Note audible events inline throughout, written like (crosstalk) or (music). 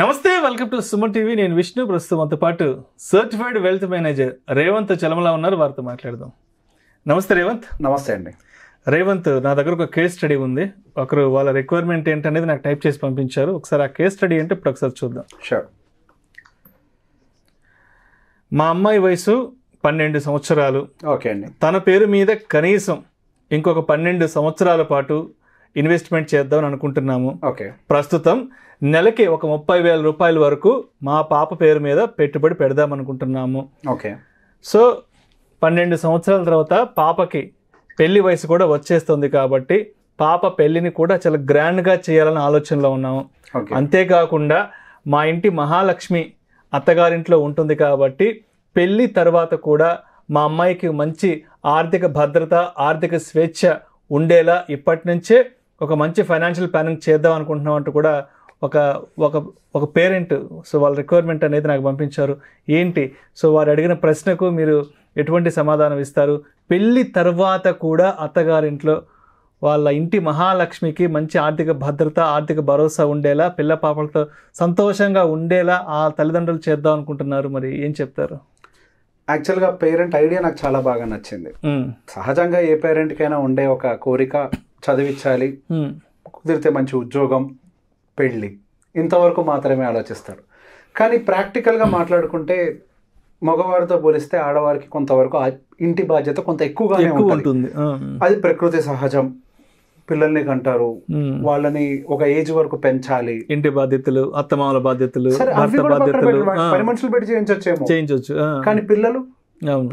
నమస్తే welcome to Suman TV నేను విష్ణు ప్రస్తుతం అంత పాటు certified wealth manager Revanth Chalamala ఉన్నారు వారితో మాట్లాడదాం నమస్తే రేవంత్ నమస్తే అండి రేవంత్ నా దగ్గర ఒక కేస్ స్టడీ ఉంది ఒకరు వాళ్ళ రిక్వైర్మెంట్ ఏంటనేది నాకు టైప్ చేసి పంపించారు ఒకసారి ఆ కేస్ స్టడీ అంటే ఇప్పుడు ఒకసారి చూద్దాం షూర్ మా అమ్మాయి వయసు పన్నెండు సంవత్సరాలు ఓకే అండి తన పేరు మీద కనీసం ఇంకొక పన్నెండు సంవత్సరాల పాటు ఇన్వెస్ట్మెంట్ చేద్దాం అనుకుంటున్నాము ఓకే ప్రస్తుతం నెలకి ఒక ముప్పై వేల రూపాయల వరకు మా పాప పేరు మీద పెట్టుబడి పెడదాం అనుకుంటున్నాము ఓకే సో పన్నెండు సంవత్సరాల తర్వాత పాపకి పెళ్లి వయసు కూడా వచ్చేస్తుంది కాబట్టి పాప పెళ్లిని కూడా చాలా గ్రాండ్గా చేయాలని ఆలోచనలో ఉన్నాము అంతేకాకుండా మా ఇంటి మహాలక్ష్మి అత్తగారింట్లో ఉంటుంది కాబట్టి పెళ్ళి తర్వాత కూడా మా అమ్మాయికి మంచి ఆర్థిక భద్రత ఆర్థిక స్వేచ్ఛ ఉండేలా ఇప్పటి నుంచే ఒక మంచి ఫైనాన్షియల్ ప్లానింగ్ చేద్దాం అనుకుంటున్నాం అంటూ కూడా ఒక ఒక ఒక పేరెంట్ సో వాళ్ళ రిక్వైర్మెంట్ అనేది నాకు పంపించారు ఏంటి సో వారు అడిగిన ప్రశ్నకు మీరు ఎటువంటి సమాధానం ఇస్తారు పెళ్ళి తర్వాత కూడా అత్తగారింట్లో వాళ్ళ ఇంటి మహాలక్ష్మికి మంచి ఆర్థిక భద్రత ఆర్థిక భరోసా ఉండేలా పిల్ల పాపలతో సంతోషంగా ఉండేలా ఆ తల్లిదండ్రులు చేద్దాం అనుకుంటున్నారు మరి ఏం చెప్తారు యాక్చువల్గా పేరెంట్ ఐడియా నాకు చాలా బాగా నచ్చింది సహజంగా ఏ పేరెంట్కైనా ఉండే ఒక కోరిక చదివించాలి కుదిరితే మంచి ఉద్యోగం పెళ్ళి ఇంతవరకు మాత్రమే ఆలోచిస్తారు కానీ ప్రాక్టికల్గా మాట్లాడుకుంటే మగవారితో పోలిస్తే ఆడవారికి కొంతవరకు ఇంటి బాధ్యత కొంత ఎక్కువగానే ఉంటుంది అది ప్రకృతి సహజం పిల్లల్ని కంటారు వాళ్ళని ఒక ఏజ్ వరకు పెంచాలి ఇంటి బాధ్యతలు అత్తమామల బాధ్యతలు బాధ్యతలు పని మనుషులు పెట్టి చేయించవచ్చు కానీ పిల్లలు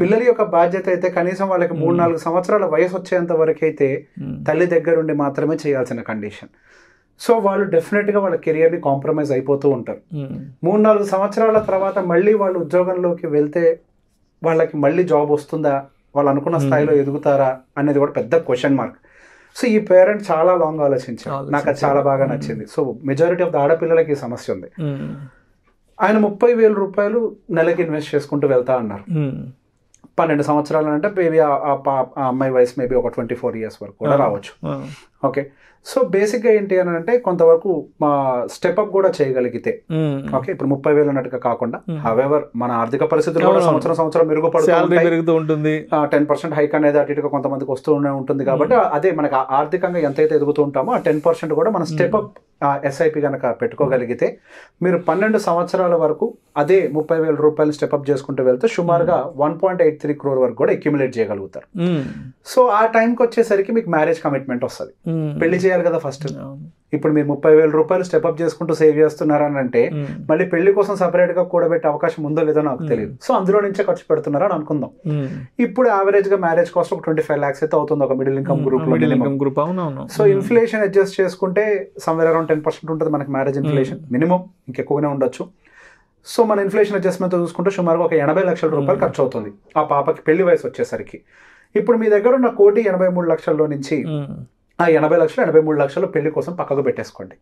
పిల్లల యొక్క బాధ్యత అయితే కనీసం వాళ్ళకి మూడు నాలుగు సంవత్సరాల వయసు వచ్చేంత వరకు అయితే తల్లి దగ్గరుండి మాత్రమే చేయాల్సిన కండిషన్ సో వాళ్ళు డెఫినెట్గా వాళ్ళ కెరియర్ని కాంప్రమైజ్ అయిపోతూ ఉంటారు మూడు నాలుగు సంవత్సరాల తర్వాత మళ్ళీ వాళ్ళు ఉద్యోగంలోకి వెళ్తే వాళ్ళకి మళ్ళీ జాబ్ వస్తుందా వాళ్ళు అనుకున్న స్థాయిలో ఎదుగుతారా అనేది కూడా పెద్ద క్వశ్చన్ మార్క్ సో ఈ పేరెంట్ చాలా లాంగ్ ఆలోచించారు నాకు అది చాలా బాగా నచ్చింది సో మెజారిటీ ఆఫ్ ద ఆడపిల్లలకి ఈ సమస్య ఉంది ఆయన ముప్పై వేల రూపాయలు నెలకి ఇన్వెస్ట్ చేసుకుంటూ వెళ్తా అన్నారు పన్నెండు సంవత్సరాలు అంటే బేబీ ఆ అమ్మాయి వయసు మేబీ ఒక ట్వంటీ ఫోర్ ఇయర్స్ వరకు కూడా రావచ్చు ఓకే సో బేసిక్గా ఏంటి అని అంటే కొంతవరకు మా స్టెప్ అప్ కూడా చేయగలిగితే ఓకే ఇప్పుడు ముప్పై వేలు అన్నట్టుగా కాకుండా హవెవర్ మన ఆర్థిక పరిస్థితులు కూడా సంవత్సరం సంవత్సరం మెరుగుపడుతుంది ఉంటుంది టెన్ పర్సెంట్ హైక్ అనేది అటు ఇటుగా కొంతమందికి వస్తూనే ఉంటుంది కాబట్టి అదే మనకి ఆర్థికంగా ఎంతైతే ఎదుగుతూ ఉంటామో ఆ టెన్ పర్సెంట్ కూడా మన స్టెప్ అప్ ఎస్ఐపి కనుక పెట్టుకోగలిగితే మీరు పన్నెండు సంవత్సరాల వరకు అదే ముప్పై వేల రూపాయలు స్టెప్అప్ చేసుకుంటూ వెళ్తే సుమారుగా one point eight three crore వరకు కూడా అక్యుములేట్ చేయగలుగుతారు hmm. సో ఆ టైంకి వచ్చేసరికి మీకు మ్యారేజ్ కమిట్మెంట్ వస్తుంది పెళ్లి చేయాలి కదా ఫస్ట్ ఇప్పుడు మీరు ముప్పై వేల రూపాయలు స్టెప్అప్ చేసుకుంటూ సేవ్ చేస్తున్నారని అంటే మళ్ళీ పెళ్లి కోసం సపరేట్ గా కూడబెట్టే అవకాశం ఉందో లేదో నాకు తెలియదు సో అందులో నుంచే ఖర్చు పెడుతున్నారని అనుకుందాం ఇప్పుడు యావరేజ్ గా మ్యారేజ్ కాస్ట్ ఒక ట్వంటీ ఫైవ్ లాక్స్ అయితే అవుతుంది ఒక middle income group middle income group అవును సో ఇన్ఫ్లేషన్ అడ్జస్ట్ చేసుకుంటే సమ్వేర్ అరౌండ్ టెన్ పర్సెంట్ ఉంటుంది మనకి మ్యారేజ్ ఇన్ఫ్లేషన్ మినిమం ఇంకెక్కువనే ఉండొచ్చు సో మన ఇన్ఫ్లేషన్ అడ్జస్ట్మెంట్ చూసుకుంటే సుమారుగా ఒక ఎనభై లక్షల రూపాయలు ఖర్చు అవుతుంది ఆ పాపకి పెళ్లి వయసు వచ్చేసరికి ఇప్పుడు మీ దగ్గర ఉన్న కోటి ఎనభై మూడు లక్షల్లో నుంచి ఆ ఎనభై లక్షలు ఎనభై మూడు లక్షలు పెళ్లి కోసం పక్కకు పెట్టేసుకోండి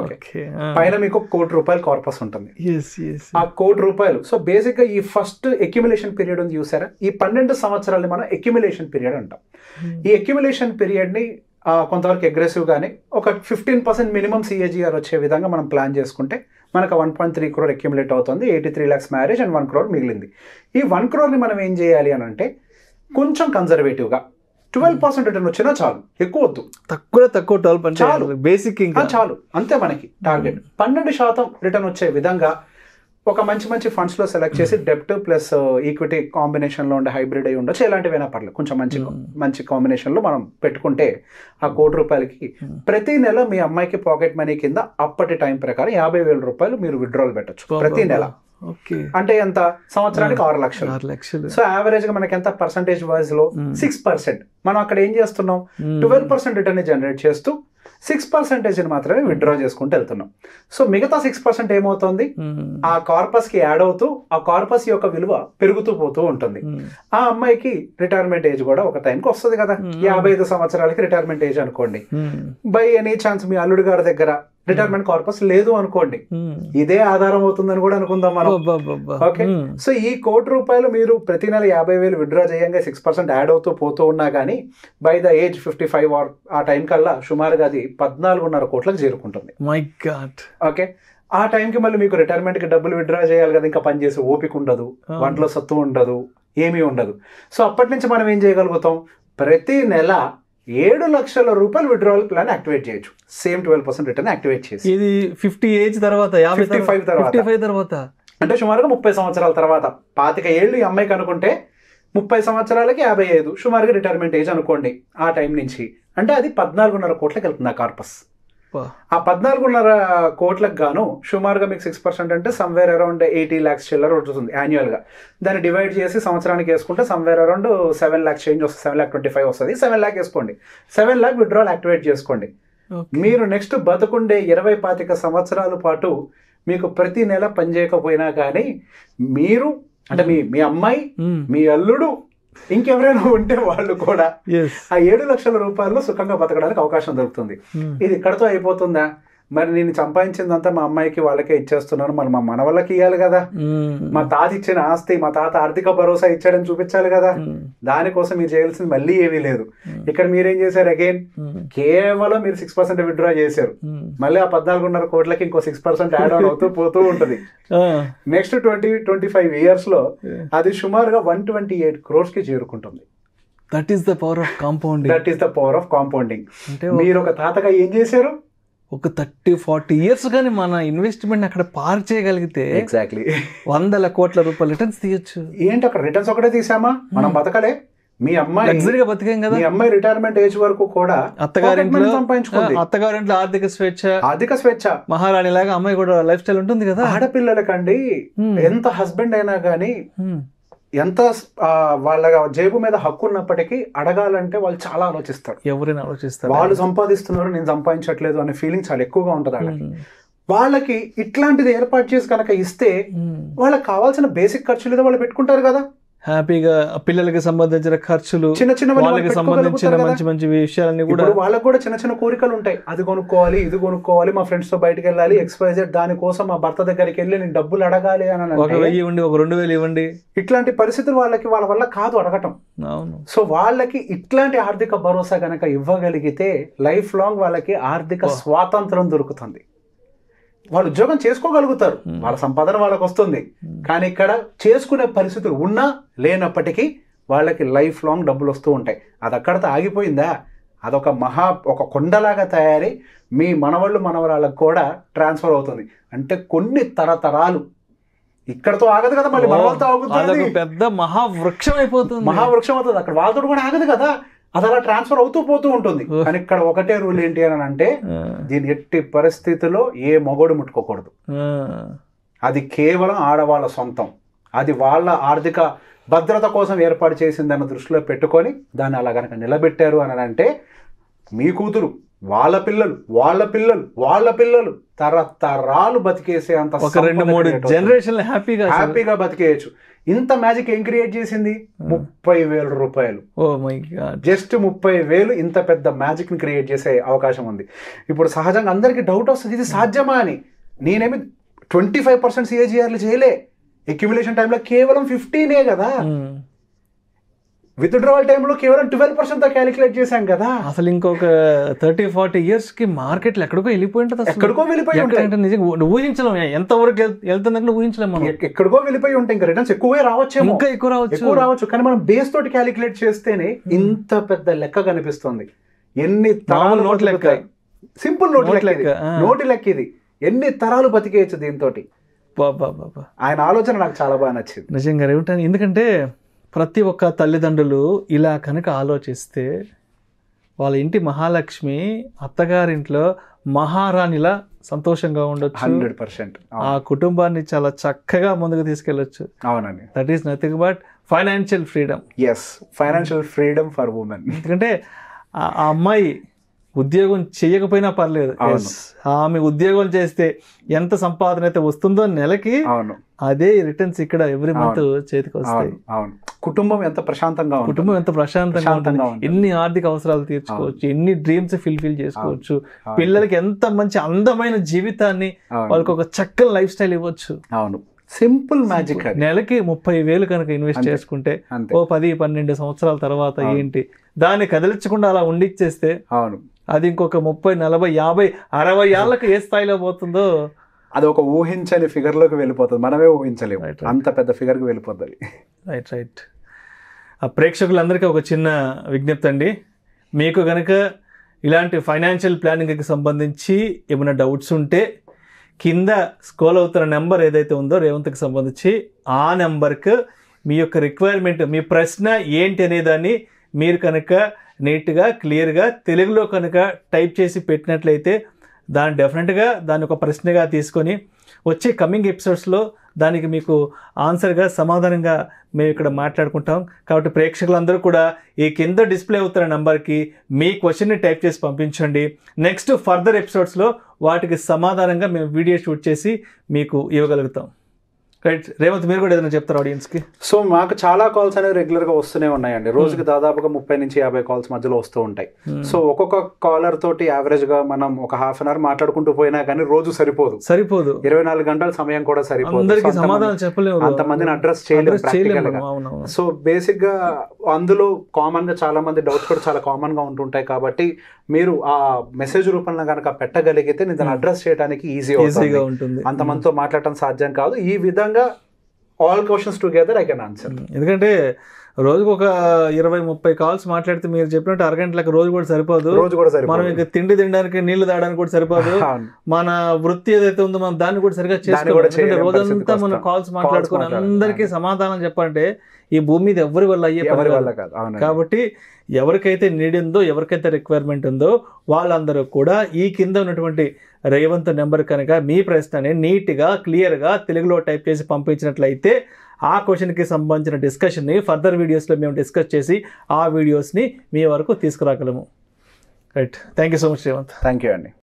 ఓకే పైన మీకు కోటి రూపాయలు కార్పస్ ఉంటుంది ఆ కోటి రూపాయలు సో బేసిక్ గా ఈ ఫస్ట్ ఎక్యుమిలేషన్ పీరియడ్ ఉంది చూసారా ఈ పన్నెండు సంవత్సరాలని మనం ఎక్యుమిలేషన్ పీరియడ్ అంటాం hmm. ఈ ఎక్యుమిలేషన్ పీరియడ్ ని కొంతవరకు అగ్రెసివ్ గానే ఒక ఫిఫ్టీన్ పర్సెంట్ మినిమం సిఏజీఆర్ వచ్చే విధంగా మనం ప్లాన్ చేసుకుంటే మనకు one point three crore accumulate అవుతుంది eighty three lakhs marriage and one crore మిగిలింది ఈ వన్ క్రోర్ని మనం ఏం చేయాలి అని అంటే కొంచెం కన్జర్వేటివ్గా ట్వెల్వ్ పర్సెంట్ రిటర్న్ వచ్చినా చాలు ఎక్కువ వద్దు తక్కువ తక్కువ ట్వెల్వ్ పర్సెంట్ చాలు బేసిక్ ఇంకా చాలు అంతే మనకి టార్గెట్ పన్నెండు శాతం రిటర్న్ వచ్చే విధంగా ఒక మంచి మంచి ఫండ్స్లో సెలెక్ట్ చేసి డెప్ట్ ప్లస్ ఈక్విటీ కాంబినేషన్లో ఉండే హైబ్రిడ్ అయి ఉండొచ్చు ఎలాంటివైనా పర్లేదు కొంచెం మంచి hmm. మంచి కాంబినేషన్లో మనం పెట్టుకుంటే ఆ కోటి రూపాయలకి hmm. ప్రతి నెల మీ అమ్మాయికి పాకెట్ మనీ కింద అప్పటి టైం ప్రకారం యాభై వేల రూపాయలు మీరు విడ్రాల్ పెట్టచ్చు ప్రతి నెల అంటే ఎంత సంవత్సరానికి ఆరు లక్షలు ఆరు లక్షలు సో యావరేజ్ గా మనకి ఎంత పర్సంటేజ్ వైజ్ లో సిక్స్ పర్సెంట్ మనం అక్కడ ఏం చేస్తున్నాం ట్వెల్వ్ పర్సెంట్ రిటర్న్ జనరేట్ చేస్తూ సిక్స్ పర్సెంటేజ్ మాత్రమే విత్డ్రా చేసుకుంటూ వెళ్తున్నాం సో మిగతా సిక్స్ పర్సెంట్ ఏమవుతుంది ఆ కార్పస్ కి యాడ్ అవుతూ ఆ కార్పస్ యొక్క విలువ పెరుగుతూ పోతూ ఉంటుంది ఆ అమ్మాయికి రిటైర్మెంట్ ఏజ్ కూడా ఒక టైంకి వస్తుంది కదా యాభై ఐదు సంవత్సరాలకి రిటైర్మెంట్ ఏజ్ అనుకోండి బై ఎనీ ఛాన్స్ మీ అల్లుడు గారి దగ్గర రిటైర్మెంట్ కార్పస్ లేదు అనుకోండి hmm. ఇదే ఆధారం అవుతుందని కూడా అనుకుందాం మనం ఓకే సో hmm. ఈ కోటి రూపాయలు మీరు ప్రతి నెల యాభై వేలు విత్డ్రా చేయంగా సిక్స్ పర్సెంట్ యాడ్ అవుతూ పోతూ ఉన్నా కానీ by the age fifty five ఆ టైం కల్లా సుమారుగా అది పద్నాలుగున్నర కోట్లకు చేరుకుంటుంది మై గాడ్ ఓకే ఆ టైంకి మళ్ళీ మీకు రిటైర్మెంట్ కి డబ్బులు విత్డ్రా చేయాలి కదా ఇంకా పనిచేసి ఓపిక ఉండదు hmm. వంటలో సత్తు ఉండదు ఏమీ ఉండదు సో అప్పటి నుంచి మనం ఏం చేయగలుగుతాం ప్రతి నెల ఏడు లక్షల రూపాయలు విడ్రావల్ ప్లాన్ యాక్టివేట్ చేయొచ్చు same twelve percent return activate చేసి ఇది ఫిఫ్టీ ఏజ్ తర్వాత ఫిఫ్టీ ఫైవ్ తర్వాత ఫైవ్ తర్వాత అంటే సుమారుగా ముప్పై సంవత్సరాల తర్వాత పాతిక ఏళ్ళు ఈ అమ్మాయికి అనుకుంటే ముప్పై సంవత్సరాలకి యాభై ఐదు సుమారుగా రిటైర్మెంట్ ఏజ్ అనుకోండి ఆ టైం నుంచి అంటే అది పద్నాలుగున్నర కోట్లకి వెళ్తుంది ఆ కార్పస్ ఆ పద్నాలుగున్నర కోట్లకు గాను సుమారుగా మీకు సిక్స్ పర్సెంట్ అంటే సమ్వేర్ అరౌండ్ ఎయిటీ ల్యాక్స్ చిల్లర వస్తుంది యాన్యువల్గా దాన్ని డివైడ్ చేసి సంవత్సరానికి వేసుకుంటే somewhere around seven lakh change వస్తుంది సెవెన్ ల్యాక్ ట్వంటీ ఫైవ్ వస్తుంది సెవెన్ ల్యాక్ వేసుకోండి సెవెన్ ల్యాక్ విడ్రాల్ యాక్టివేట్ చేసుకోండి మీరు నెక్స్ట్ బతుకుండే ఇరవై పాతిక సంవత్సరాల పాటు మీకు ప్రతి నెల పనిచేయకపోయినా కానీ మీరు అంటే మీ మీ అమ్మాయి మీ అల్లుడు ఇంకెవరైనా ఉంటే వాళ్ళు కూడా ఆ ఏడు లక్షల రూపాయలు సుఖంగా బతకడానికి అవకాశం దొరుకుతుంది hmm. ఇది ఇక్కడతో అయిపోతుందా మరి నేను సంపాదించిందంతా మా అమ్మాయికి వాళ్ళకే ఇచ్చేస్తున్నాను మరి మా మన వాళ్ళకి ఇవ్వాలి కదా మా తాత ఇచ్చిన ఆస్తి మా తాత ఆర్థిక భరోసా ఇచ్చాడని చూపించాలి కదా దానికోసం మీరు చేయాల్సింది మళ్ళీ ఏమీ లేదు ఇక్కడ మీరేం చేశారు అగైన్ కేవలం మీరు సిక్స్ పర్సెంట్ విత్డ్రా చేశారు మళ్ళీ ఆ పద్నాలుగున్నర కోట్లకి ఇంకో సిక్స్ పర్సెంట్ యాడ్ ఆన్ అవుతూ పోతూ ఉంటుంది next twenty twenty five years లో అది సుమారుగా వన్ ట్వంటీ ఎయిట్ క్రోర్స్ కి చేరుకుంటుంది that is the power of compounding that is the power of compounding మీరు ఒక తాతగా ఏం చేశారు ఒక థర్టీ ఫార్టీ ఇయర్స్ కానీ మన ఇన్వెస్ట్మెంట్ అక్కడ పార్క్ చేయగలిగితే ఎగ్జాక్ట్లీ వందల కోట్ల రూపాయలు రిటర్న్స్ తీయచ్చు ఏంటి అక్కడ రిటర్న్స్ ఒకటే తీసామా మనం hmm. బతకలే మీ అమ్మాయి లగ్జరీగా బతికేం కదా మీ అమ్మాయి రిటైర్మెంట్ ఏజ్ వరకు కూడా అత్తగారింట్లో సంపాదించుకుంది అత్తగారింట్లో ఆర్థిక స్వేచ్ఛ ఆర్థిక స్వేచ్ఛ మహారాణి లాగా అమ్మాయి కూడా లైఫ్ స్టైల్ ఉంటుంది కదా ఆడపిల్లలకండి hmm. ఎంత హస్బెండ్ అయినా కానీ hmm. ఎంత వాళ్ళ జేబు మీద హక్కు ఉన్నప్పటికీ అడగాలంటే వాళ్ళు చాలా ఆలోచిస్తారు ఎవరైనా ఆలోచిస్తారు వాళ్ళు సంపాదిస్తున్నారు నేను సంపాదించట్లేదు అనే ఫీలింగ్ చాలా ఎక్కువగా ఉంటుంది వాళ్ళకి వాళ్ళకి ఇట్లాంటిది ఏర్పాటు చేసి కనుక ఇస్తే వాళ్ళకి కావాల్సిన బేసిక్ ఖర్చులు ఏదో వాళ్ళు పెట్టుకుంటారు కదా హ్యాపీగా పిల్లలకి సంబంధించిన ఖర్చులు చిన్న చిన్న వాళ్ళకి సంబంధించిన మంచి మంచి విషయాలన్నీ కూడా వాళ్ళకి కూడా చిన్న చిన్న కోరికలు ఉంటాయి అది కొనుక్కోవాలి ఇది కొనుక్కోవాలి మా ఫ్రెండ్స్ తో బయటకు వెళ్ళాలి ఎక్స్పైజ్ దానికోసం మా భర్త దగ్గరికి వెళ్ళి నేను డబ్బులు అడగాలి అని ఒక వెయ్యి ఇవ్వండి ఒక రెండు వేలు ఇవ్వండి ఇట్లాంటి పరిస్థితులు వాళ్ళకి వాళ్ళ వల్ల కాదు అడగటం అవును సో వాళ్ళకి ఇట్లాంటి ఆర్థిక భరోసా కనుక ఇవ్వగలిగితే లైఫ్ లాంగ్ వాళ్ళకి ఆర్థిక స్వాతంత్రం దొరుకుతుంది వాళ్ళు ఉద్యోగం చేసుకోగలుగుతారు వాళ్ళ సంపాదన వాళ్ళకి వస్తుంది కానీ ఇక్కడ చేసుకునే పరిస్థితులు ఉన్నా లేనప్పటికీ వాళ్ళకి లైఫ్ లాంగ్ డబ్బులు వస్తూ ఉంటాయి అది అక్కడతో ఆగిపోయిందా అదొక మహా ఒక కొండలాగా తయారై మీ మనవళ్ళు మనవరాళ్ళకు కూడా ట్రాన్స్ఫర్ అవుతుంది అంటే కొన్ని తరతరాలు ఇక్కడతో ఆగదు కదా మళ్ళీ మనవాళ్ళతో ఆగుతుంది పెద్ద మహావృక్షం అయిపోతుంది మహావృక్షం అవుతుంది అక్కడ వాళ్ళతో కూడా ఆగదు కదా అది అలా ట్రాన్స్ఫర్ అవుతూ పోతూ ఉంటుంది కానీ ఇక్కడ ఒకటే రూల్ ఏంటి అని అంటే దీని ఎట్టి పరిస్థితిలో ఏ మొగోడు ముట్టుకోకూడదు అది కేవలం ఆడవాళ్ళ సొంతం అది వాళ్ళ ఆర్థిక భద్రత కోసం ఏర్పాటు చేసిందన్న దృష్టిలో పెట్టుకొని దాన్ని అలా కనుక నిలబెట్టారు అని అంటే మీ కూతురు వాళ్ళ పిల్లలు వాళ్ళ పిల్లలు వాళ్ళ పిల్లలు తరతరాలు బతికేసే అంత రెండు మూడు జనరేషన్ హ్యాపీగా హ్యాపీగా బతికేయచ్చు ఇంత మ్యాజిక్ ఏం క్రియేట్ చేసింది hmm. ముప్పై వేల రూపాయలు ఓ మై జస్ట్ ముప్పై వేలు ఇంత పెద్ద మ్యాజిక్ ని క్రియేట్ చేసే అవకాశం ఉంది ఇప్పుడు సహజంగా అందరికి డౌట్ వస్తుంది ఇది సాధ్యమా అని నేనేమి ట్వంటీ ఫైవ్ పర్సెంట్ సిఏజిఆర్లు చేయలే ఎక్యుమిలేషన్ టైంలో కేవలం ఫిఫ్టీనే కదా hmm. విత్డ్రావల్ టైంలో కేవలం ట్వెల్వ్ పర్సెంట్ క్యాలిక్యులేట్ చేశాం కదా అసలు ఇంకొక థర్టీ ఫార్టీ ఇయర్స్ కి మార్కెట్ ఎక్కడికో వెళ్ళిపోయి ఉంటుంది ఎక్కడికో వెళ్ళిపోయి ఉంటాయి నిజంగా ఊహించలేము ఎంత వరకు వెళ్తుంది ఊహించలేం ఊహించలేము ఎక్కడికో వెళ్ళిపోయి ఉంటాయి ఇంకా రిటర్న్స్ ఎక్కువే రావచ్చు ఇంకా ఎక్కువ రావచ్చు ఎక్కువ రావచ్చు కానీ మనం బేస్ తోటి క్యాలిక్యులేట్ చేస్తేనే hmm. ఇంత పెద్ద లెక్క కనిపిస్తుంది ఎన్ని తరాలు నోట్ లెక్క సింపుల్ నోట్ లెక్క నోటి లెక్క ఇది ఎన్ని తరాలు బతికేయచ్చు దీంతో ఆయన ఆలోచన నాకు చాలా బాగా నచ్చింది నిజంగా ఏమిటని ఎందుకంటే ప్రతి ఒక్క తల్లిదండ్రులు ఇలా కనుక ఆలోచిస్తే వాళ్ళ ఇంటి మహాలక్ష్మి అత్తగారింట్లో మహారాణిలా సంతోషంగా ఉండొచ్చు హండ్రెడ్ పర్సెంట్ ఆ కుటుంబాన్ని చాలా చక్కగా ముందుకు తీసుకెళ్ళొచ్చు అవునండి that is nothing but financial freedom yes financial freedom for women ఎందుకంటే ఆ అమ్మాయి ఉద్యోగం చేయకపోయినా పర్లేదు ఆమె ఉద్యోగం చేస్తే ఎంత సంపాదన అయితే వస్తుందో నెలకి అవును అదే రిటర్న్స్ ఇక్కడ ఎవ్రీ మంత్ చేతికి వస్తాయి అవును కుటుంబం ఎంత ప్రశాంతంగా కుటుంబం ఎంత ప్రశాంతంగా ఉంటుంది ఎన్ని ఆర్థిక అవసరాలు తీర్చుకోవచ్చు ఎన్ని డ్రీమ్స్ ఫిల్ఫిల్ చేసుకోవచ్చు పిల్లలకి ఎంత మంచి అందమైన జీవితాన్ని వాళ్ళకి ఒక చక్కని లైఫ్ స్టైల్ ఇవ్వచ్చు అవును సింపుల్ మ్యాజిక్ నెలకి ముప్పై వేలు కనుక ఇన్వెస్ట్ చేసుకుంటే ఓ పది పన్నెండు సంవత్సరాల తర్వాత ఏంటి దాన్ని కదిలించకుండా అలా ఉండిచ్చేస్తే అవును అది ఇంకొక ముప్పై నలభై యాభై అరవై ఏళ్ళకి ఏ స్థాయిలో పోతుందో అది ఒక ఊహించని ఫిగర్లోకి వెళ్ళిపోతుంది మనమే ఊహించలేము అంత పెద్ద ఫిగర్కి వెళ్ళిపోతుంది రైట్ రైట్ ఆ ప్రేక్షకులందరికీ ఒక చిన్న విజ్ఞప్తి అండి మీకు కనుక ఇలాంటి ఫైనాన్షియల్ ప్లానింగ్కి సంబంధించి ఏమైనా డౌట్స్ ఉంటే కింద స్కోల్ అవుతున్న నెంబర్ ఏదైతే ఉందో రేవంత్కి సంబంధించి ఆ నెంబర్కు మీ యొక్క రిక్వైర్మెంట్ మీ ప్రశ్న ఏంటి అనేదాన్ని మీరు కనుక నీట్గా క్లియర్గా తెలుగులో కనుక టైప్ చేసి పెట్టినట్లయితే దాన్ని డెఫినెట్గా దాని ఒక ప్రశ్నగా తీసుకొని వచ్చే కమింగ్ ఎపిసోడ్స్లో దానికి మీకు ఆన్సర్గా సమాధానంగా మేము ఇక్కడ మాట్లాడుకుంటాం కాబట్టి ప్రేక్షకులందరూ కూడా ఈ కింద డిస్ప్లే అవుతున్న నంబర్కి మీ క్వశ్చన్ని టైప్ చేసి పంపించండి నెక్స్ట్ ఫర్దర్ ఎపిసోడ్స్లో వాటికి సమాధానంగా మేము వీడియో షూట్ చేసి మీకు ఇవ్వగలుగుతాం రైట్ రేవంత్ మీరు కూడా ఏదైనా చెప్తారు ఆడియన్స్కి సో మాకు చాలా కాల్స్ అనేవి రెగ్యులర్గా వస్తూనే ఉన్నాయండి రోజుకి hmm. దాదాపుగా ముప్పై నుంచి యాభై కాల్స్ మధ్యలో వస్తూ ఉంటాయి సో hmm. ఒక్కొక్క కాలర్ తోటి యావరేజ్గా మనం ఒక హాఫ్ అన్ అవర్ మాట్లాడుకుంటూ పోయినా కానీ రోజు సరిపోదు సరిపోదు ఇరవై నాలుగు గంటల సమయం కూడా సరిపోదు సమాధానం చెప్పలేము అంతమందిని అడ్రస్ చేయలేదు సో బేసిక్గా అందులో కామన్గా చాలా మంది డౌట్స్ కూడా చాలా కామన్గా ఉంటుంటాయి కాబట్టి మీరు ఆ మెసేజ్ రూపంలో కనుక పెట్టగలిగితే నేను అడ్రస్ చేయడానికి ఈజీగా ఉంటుంది అంతమందితో hmm. మాట్లాడటం సాధ్యం కాదు ఈ విధంగా all questions together I can answer ఎందుకంటే రోజుకు ఒక ఇరవై ముప్పై కాల్స్ మాట్లాడితే మీరు చెప్పినట్టు అరగంటలకు రోజు కూడా సరిపోదు రోజు కూడా సరిపోదు మనం ఇంకా తిండి తినడానికి నీళ్లు తాగడానికి కూడా సరిపోదు (laughs) మన వృత్తి ఏదైతే ఉందో మనం దాన్ని కూడా సరిగా చేసుకోవాలి రోజంతా మనం కాల్స్ మాట్లాడుకుని అందరికీ సమాధానం చెప్పంటే ఈ భూమి మీద ఎవరి వల్ల అయ్యే పని వల్ల కాదు కాబట్టి ఎవరికైతే నీడ్ ఉందో ఎవరికైతే రిక్వైర్మెంట్ ఉందో వాళ్ళందరూ కూడా ఈ కింద ఉన్నటువంటి రేవంత్ నెంబర్ కనుక మీ ప్రశ్న నీట్గా క్లియర్గా తెలుగులో టైప్ చేసి పంపించినట్లయితే ఆ క్వశ్చన్కి సంబంధించిన డిస్కషన్ని ఫర్దర్ వీడియోస్లో మేము డిస్కస్ చేసి ఆ వీడియోస్ని మీ వరకు తీసుకురాగలము right thank you so much Srivanth thank you అండి